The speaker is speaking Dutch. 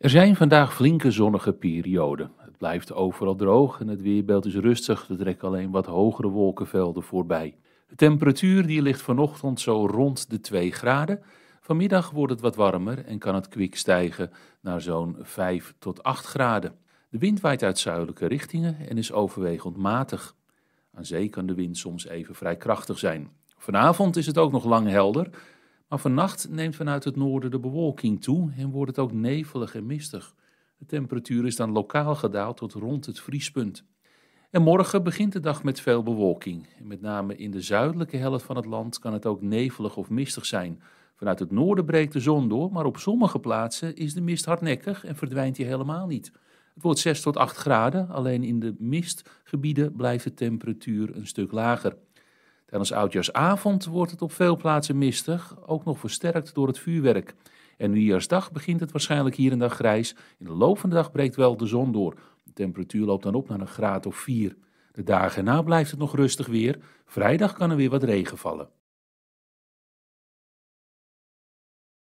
Er zijn vandaag flinke zonnige perioden. Het blijft overal droog en het weerbeeld is rustig. Er trekken alleen wat hogere wolkenvelden voorbij. De temperatuur die ligt vanochtend zo rond de 2 graden. Vanmiddag wordt het wat warmer en kan het kwik stijgen naar zo'n 5 tot 8 graden. De wind waait uit zuidelijke richtingen en is overwegend matig. Aan zee kan de wind soms even vrij krachtig zijn. Vanavond is het ook nog lang helder, maar vannacht neemt vanuit het noorden de bewolking toe en wordt het ook nevelig en mistig. De temperatuur is dan lokaal gedaald tot rond het vriespunt. En morgen begint de dag met veel bewolking. En met name in de zuidelijke helft van het land kan het ook nevelig of mistig zijn. Vanuit het noorden breekt de zon door, maar op sommige plaatsen is de mist hardnekkig en verdwijnt hij helemaal niet. Het wordt 6 tot 8 graden, alleen in de mistgebieden blijft de temperatuur een stuk lager. Tijdens Oudjaarsavond wordt het op veel plaatsen mistig, ook nog versterkt door het vuurwerk. En Nieuwjaarsdag begint het waarschijnlijk hier en daar grijs. In de loop van de dag breekt wel de zon door. De temperatuur loopt dan op naar een graad of 4. De dagen na blijft het nog rustig weer. Vrijdag kan er weer wat regen vallen.